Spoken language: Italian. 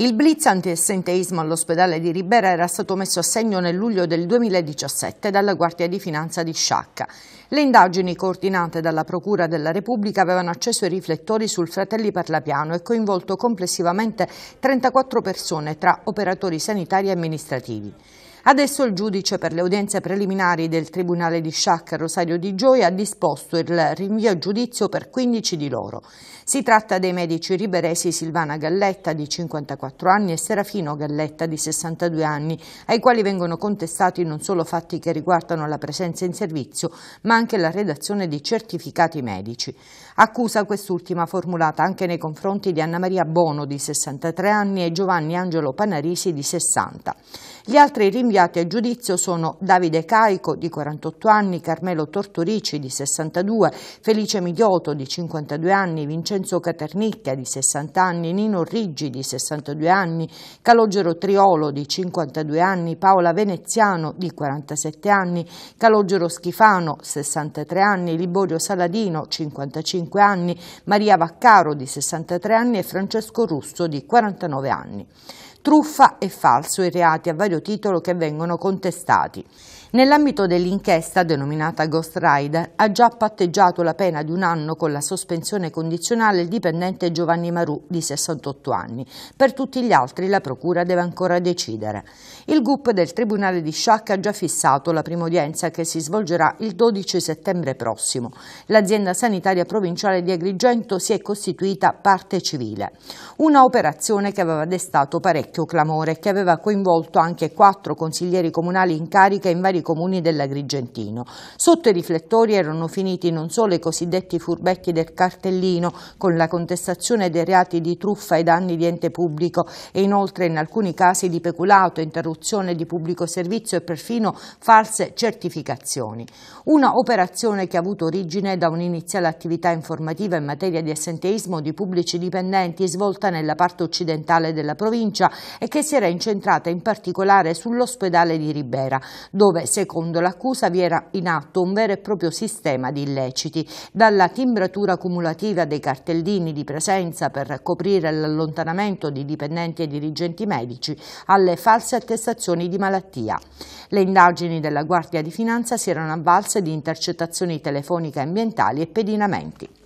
Il blitz antiassenteismo all'ospedale di Ribera era stato messo a segno nel luglio del 2017 dalla Guardia di Finanza di Sciacca. Le indagini coordinate dalla Procura della Repubblica avevano acceso i riflettori sul Fratelli Parlapiano e coinvolto complessivamente 34 persone tra operatori sanitari e amministrativi. Adesso il giudice per le udienze preliminari del Tribunale di Sciacca, Rosario Di Gioia, ha disposto il rinvio a giudizio per 15 di loro. Si tratta dei medici riberesi Silvana Galletta, di 54 anni, e Serafino Galletta, di 62 anni, ai quali vengono contestati non solo fatti che riguardano la presenza in servizio, ma anche la redazione di certificati medici. Accusa quest'ultima formulata anche nei confronti di Anna Maria Bono, di 63 anni, e Giovanni Angelo Panarisi, di 60. Gli altri rinviati a giudizio sono Davide Caico di 48 anni, Carmelo Tortorici di 62, Felice Miglioto di 52 anni, Vincenzo Caternicchia di 60 anni, Nino Riggi di 62 anni, Calogero Triolo di 52 anni, Paola Veneziano di 47 anni, Calogero Schifano 63 anni, Liborio Saladino 55 anni, Maria Vaccaro di 63 anni e Francesco Russo di 49 anni truffa e falso, i reati a vario titolo che vengono contestati. Nell'ambito dell'inchiesta denominata Ghost Rider ha già patteggiato la pena di un anno con la sospensione condizionale il dipendente Giovanni Marù di 68 anni. Per tutti gli altri la procura deve ancora decidere. Il GUP del Tribunale di Sciacca ha già fissato la prima udienza che si svolgerà il 12 settembre prossimo. L'azienda sanitaria provinciale di Agrigento si è costituita parte civile. Una operazione che aveva destato parecchio clamore e che aveva coinvolto anche quattro consiglieri comunali in carica in vari piccoli comuni dell'Agrigentino. Sotto i riflettori erano finiti non solo i cosiddetti furbetti del cartellino con la contestazione dei reati di truffa e danni di ente pubblico e inoltre in alcuni casi di peculato, interruzione di pubblico servizio e perfino false certificazioni. Una operazione che ha avuto origine da un'iniziale attività informativa in materia di assenteismo di pubblici dipendenti svolta nella parte occidentale della provincia e che si era incentrata in particolare sull'ospedale di Ribera, dove secondo l'accusa vi era in atto un vero e proprio sistema di illeciti, dalla timbratura cumulativa dei cartellini di presenza per coprire l'allontanamento di dipendenti e dirigenti medici alle false attestazioni di malattia. Le indagini della Guardia di Finanza si erano avvalse di intercettazioni telefoniche ambientali e pedinamenti.